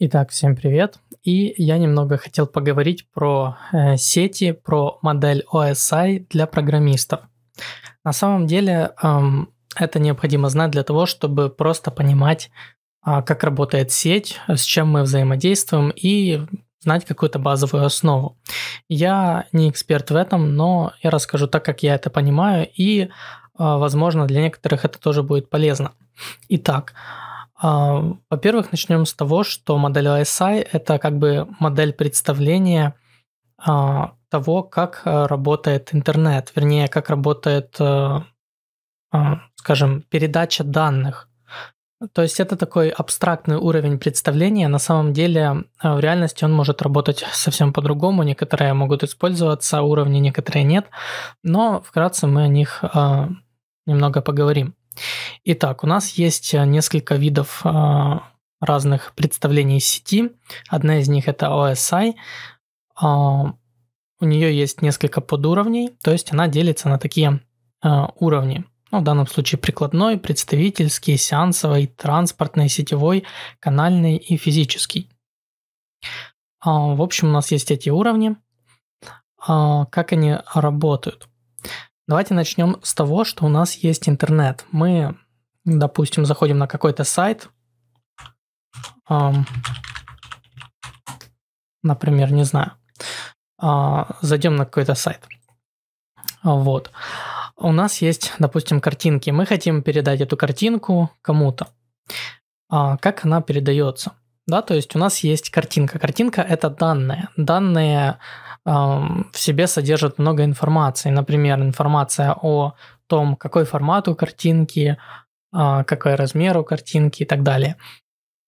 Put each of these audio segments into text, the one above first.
Итак, всем привет. И я немного хотел поговорить про э, сети, про модель OSI для программистов. На самом деле э, это необходимо знать для того, чтобы просто понимать, э, как работает сеть, с чем мы взаимодействуем и знать какую-то базовую основу. Я не эксперт в этом, но я расскажу так, как я это понимаю, и, э, возможно, для некоторых это тоже будет полезно. Итак, а, во-первых, начнем с того, что модель OSI – это как бы модель представления а, того, как э, работает интернет, вернее, как работает, э, а, скажем, передача данных. То есть это такой абстрактный уровень представления. На самом деле э, в реальности он может работать совсем по-другому. Некоторые могут использоваться уровни, некоторые нет. Но вкратце мы о них немного поговорим. Итак, у нас есть э, несколько видов э, разных представлений сети. Одна из них это OSI. А, у нее есть несколько подуровней, то есть она делится на такие э, уровни. Ну, в данном случае прикладной, представительский, сеансовый, транспортный, сетевой, канальный и физический. А, в общем, у нас есть эти уровни. А, как они работают? Давайте начнем с того, что у нас есть интернет. Мы, допустим, заходим на какой-то сайт, например, не знаю, а, зайдем на какой-то сайт. Вот. У нас есть, допустим, картинки. Мы хотим передать эту картинку кому-то. А, как она передается? Да, то есть у нас есть картинка. Картинка это данные. Данные в себе содержит много информации. Например, информация о том, какой формат у картинки, а, какой размер у картинки и так далее.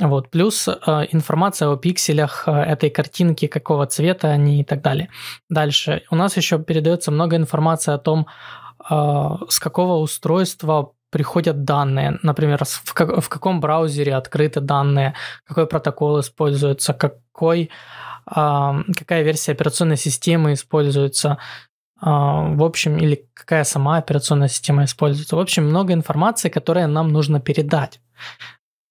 Вот. Плюс э, информация о пикселях э, этой картинки, какого цвета они и так далее. Дальше. У нас еще передается много информации о том, а, с какого устройства приходят данные, например, в, как, в каком браузере открыты данные, какой протокол используется, какой какая версия операционной системы используется, а, в общем, или какая сама операционная система используется. В общем, много информации, которая нам нужно передать.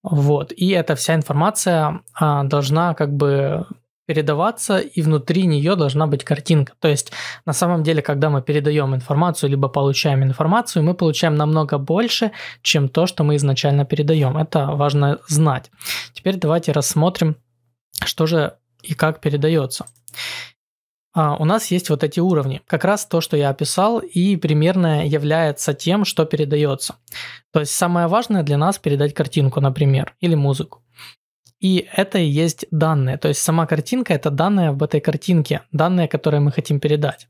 Вот. И эта вся информация а, должна как бы передаваться, и внутри нее должна быть картинка. То есть, на самом деле, когда мы передаем информацию, либо получаем информацию, мы получаем намного больше, чем то, что мы изначально передаем. Это важно знать. Теперь давайте рассмотрим, что же и как передается. А у нас есть вот эти уровни. Как раз то, что я описал, и примерно является тем, что передается. То есть самое важное для нас передать картинку, например, или музыку. И это и есть данные. То есть сама картинка – это данные в этой картинке, данные, которые мы хотим передать.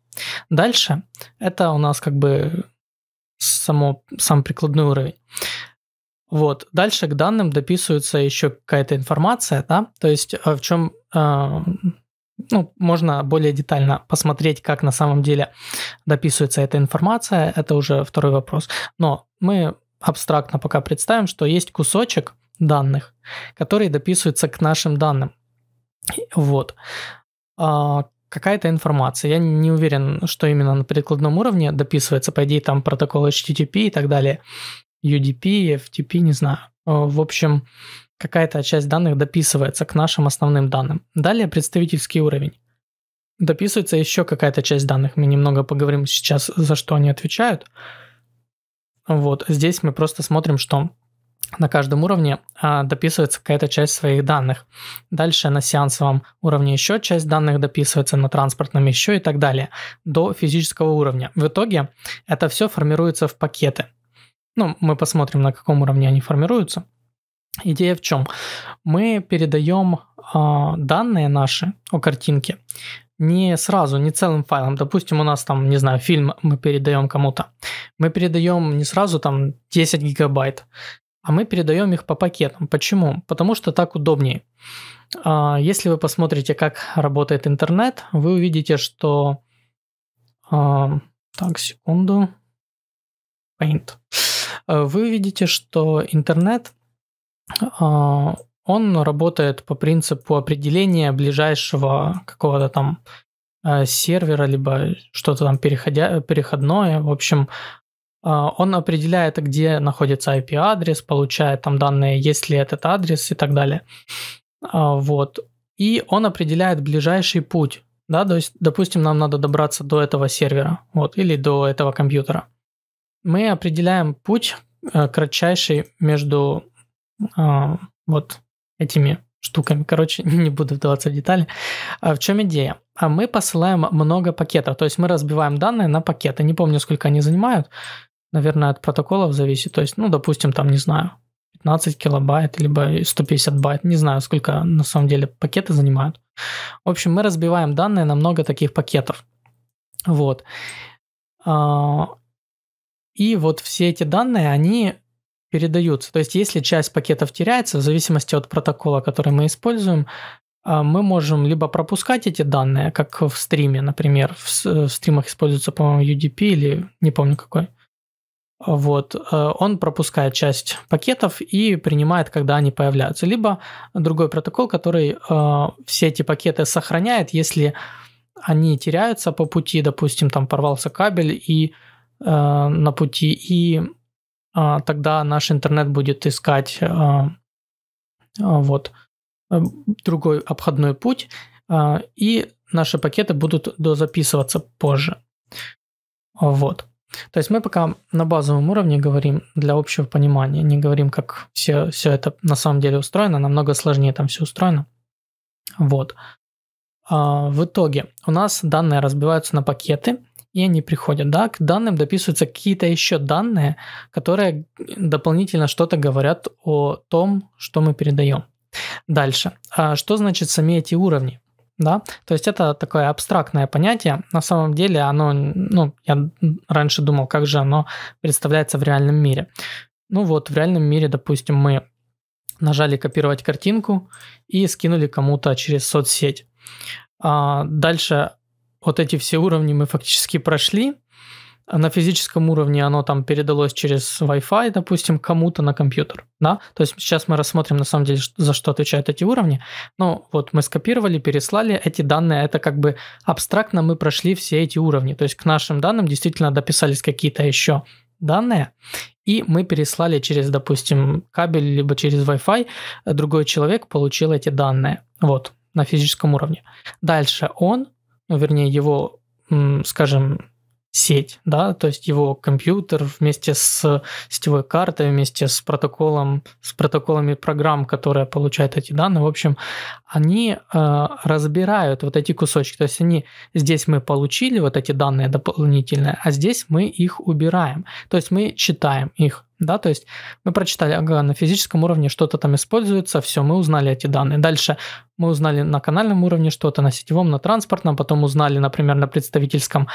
Дальше это у нас как бы само, сам прикладной уровень. Вот. Дальше к данным дописывается еще какая-то информация, да, то есть а, в чем э, ну, можно более детально посмотреть, как на самом деле дописывается эта информация, это уже второй вопрос. Но мы абстрактно пока представим, что есть кусочек данных, который дописывается к нашим данным. Вот. А, какая-то информация. Я не уверен, что именно на прикладном уровне дописывается. По идее, там протокол HTTP и так далее. UDP, FTP, не знаю. Э, в общем, какая-то часть данных дописывается к нашим основным данным. Далее представительский уровень. Дописывается еще какая-то часть данных. Мы немного поговорим сейчас, за что они отвечают. Вот здесь мы просто смотрим, что на каждом уровне а, дописывается какая-то часть своих данных. Дальше на сеансовом уровне еще часть данных дописывается, на транспортном еще и так далее, до физического уровня. В итоге это все формируется в пакеты – ну, мы посмотрим, на каком уровне они формируются. Идея в чем? Мы передаем э, а, данные наши о картинке не сразу, не целым файлом. Допустим, у нас там, не знаю, фильм мы передаем кому-то. Мы передаем не сразу там 10 гигабайт, а мы передаем их по пакетам. Почему? Потому что так удобнее. Э, если вы посмотрите, как работает интернет, вы увидите, что... Э, так, секунду. Paint. Э, вы видите, что интернет, а, он работает по принципу определения ближайшего какого-то там э, сервера, либо что-то там переходя, переходное. В общем, а, он определяет, где находится IP-адрес, получает там данные, есть ли этот адрес и так далее. А, вот. И он определяет ближайший путь. Да, то есть, допустим, нам надо добраться до этого сервера, вот, или до этого компьютера. Мы определяем путь э, кратчайший между а, вот этими штуками. Короче, не буду вдаваться в детали. А в чем идея? А Мы посылаем много пакетов, то есть мы разбиваем данные на пакеты. Не помню, сколько они занимают. Наверное, от протоколов зависит. То есть, ну, допустим, там, не знаю, 15 килобайт, либо 150 байт. Не знаю, сколько на самом деле пакеты занимают. В общем, мы разбиваем данные на много таких пакетов. Вот. А, и вот все эти данные, они передаются. То есть если часть пакетов теряется, в зависимости от протокола, который мы используем, а, мы можем либо пропускать эти данные, как в стриме, например. В, э, стримах используется, по-моему, UDP или не помню какой. Вот, э, он пропускает часть пакетов и принимает, когда они появляются. Либо другой протокол, который э, все эти пакеты сохраняет, если они теряются по пути, допустим, там порвался кабель и Э, на пути, и э, тогда наш интернет будет искать э, вот другой обходной путь, и наши пакеты будут дозаписываться позже. Вот. То есть мы пока на базовом уровне говорим для общего понимания, не говорим, как все, все это на самом деле устроено, намного сложнее там все устроено. Вот. А, в итоге у нас данные разбиваются на пакеты – и они приходят. Да, к данным дописываются какие-то еще данные, которые дополнительно что-то говорят о том, что мы передаем. Дальше. А что значит сами эти уровни? Да? То есть это такое абстрактное понятие. На самом деле оно, ну, я раньше думал, как же оно представляется в реальном мире. Ну вот, в реальном мире, допустим, мы нажали копировать картинку и скинули кому-то через соцсеть. А дальше вот эти все уровни мы фактически прошли. А на физическом уровне оно там передалось через Wi-Fi, допустим, кому-то на компьютер. Да? То есть сейчас мы рассмотрим, на самом деле, за что отвечают эти уровни. Но вот мы скопировали, переслали эти данные. А это как бы абстрактно мы прошли все эти уровни. То есть к нашим данным действительно дописались какие-то еще данные, и мы переслали через, допустим, кабель, либо через Wi-Fi, а другой человек получил эти данные. Вот, на физическом уровне. Дальше он ну, вернее, его, скажем, сеть, да, то есть его компьютер вместе с сетевой картой, вместе с протоколом, с протоколами программ, которые получают эти данные, в общем, они э, разбирают вот эти кусочки, то есть они здесь мы получили вот эти данные дополнительные, а здесь мы их убираем, то есть мы читаем их, да, то есть мы прочитали, ага, на физическом уровне что-то там используется, все, мы узнали эти данные. Дальше мы узнали на канальном уровне что-то, на сетевом, на транспортном, потом узнали, например, на представительском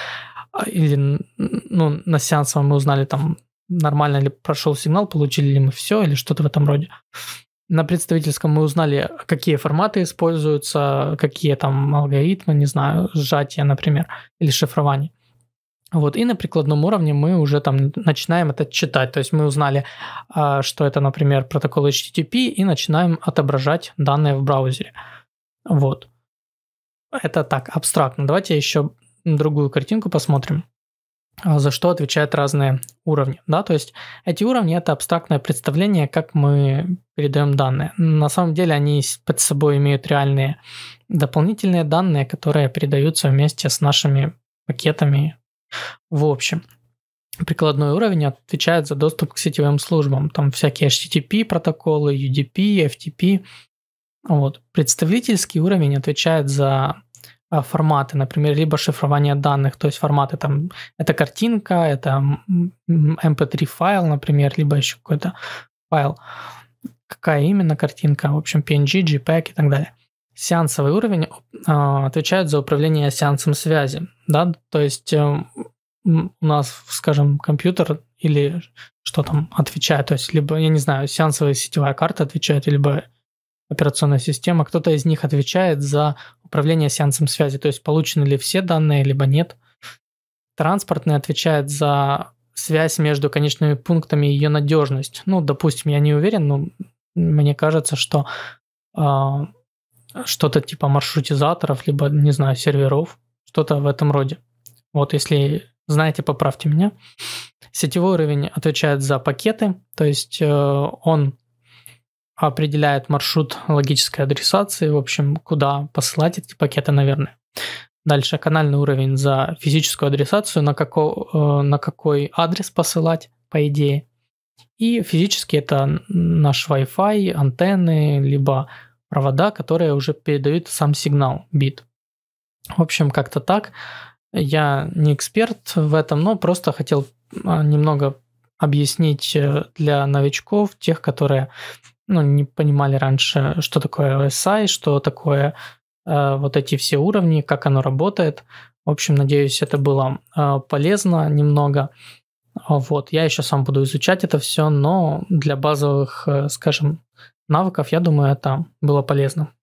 а, или ну, на сеансовом мы узнали там, нормально ли прошел сигнал, получили ли мы все или что-то в этом роде. На представительском мы узнали, какие форматы используются, какие там алгоритмы, не знаю, сжатие, например, или шифрование. Вот, и на прикладном уровне мы уже там начинаем это читать. То есть мы узнали, а, что это, например, протокол HTTP, и начинаем отображать данные в браузере. Вот. Это так, абстрактно. Давайте еще другую картинку посмотрим а, за что отвечают разные уровни. Да? То есть эти уровни – это абстрактное представление, как мы передаем данные. На самом деле они под собой имеют реальные дополнительные данные, которые передаются вместе с нашими пакетами в общем, прикладной уровень отвечает за доступ к сетевым службам. Там всякие HTTP протоколы, UDP, FTP. Вот. Представительский уровень отвечает за а, форматы, например, либо шифрование данных, то есть форматы там, это картинка, это mp3 эм файл, например, либо еще какой-то файл, какая именно картинка, в общем, PNG, JPEG и так далее сеансовый уровень а, отвечает за управление сеансом связи, да, то есть э, у нас, скажем, компьютер или что там отвечает, то есть либо, я не знаю, сеансовая сетевая карта отвечает, либо операционная система, кто-то из них отвечает за управление сеансом связи, то есть получены ли все данные, либо нет. Транспортный отвечает за связь между конечными пунктами и ее надежность. Ну, допустим, я не уверен, но мне кажется, что э, что-то типа маршрутизаторов, либо, не знаю, серверов, что-то в этом роде. Вот если знаете, поправьте меня. Сетевой уровень отвечает за пакеты, то есть э, он определяет маршрут логической адресации, в общем, куда посылать эти пакеты, наверное. Дальше канальный уровень за физическую адресацию, на, како, э, на какой адрес посылать, по идее. И физически это наш Wi-Fi, антенны, либо провода, которые уже передают сам сигнал, бит. В общем, как-то так. Я не эксперт в этом, но просто хотел а, немного объяснить э, для новичков, тех, которые ну, не понимали раньше, что такое OSI, что такое э, вот эти все уровни, как оно работает. В общем, надеюсь, это было э, полезно немного. Вот, я еще сам буду изучать это все, но для базовых, э, скажем, навыков, я думаю, это было полезно.